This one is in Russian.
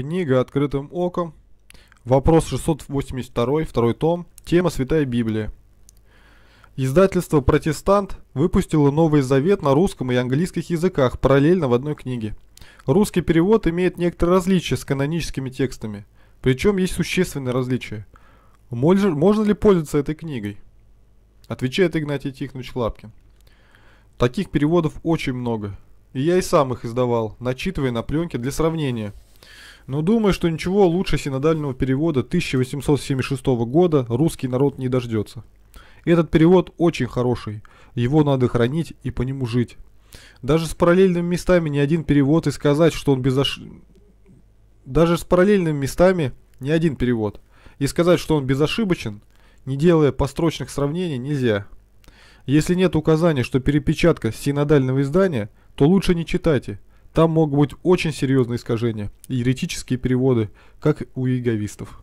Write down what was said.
Книга «Открытым оком». Вопрос 682, второй том. Тема «Святая Библия». Издательство «Протестант» выпустило Новый Завет на русском и английских языках параллельно в одной книге. Русский перевод имеет некоторые различия с каноническими текстами, причем есть существенные различия. Можно ли пользоваться этой книгой? Отвечает Игнатий Тихонович Лапкин. Таких переводов очень много, и я и сам их издавал, начитывая на пленке для сравнения – но думаю, что ничего лучше синодального перевода 1876 года русский народ не дождется. Этот перевод очень хороший, его надо хранить и по нему жить. Даже с параллельными местами ни один перевод и сказать, что он безош... Даже с параллельными местами ни один перевод. И сказать, что он безошибочен, не делая построчных сравнений, нельзя. Если нет указания, что перепечатка синодального издания, то лучше не читайте – там могут быть очень серьезные искажения, еретические переводы, как у яговистов.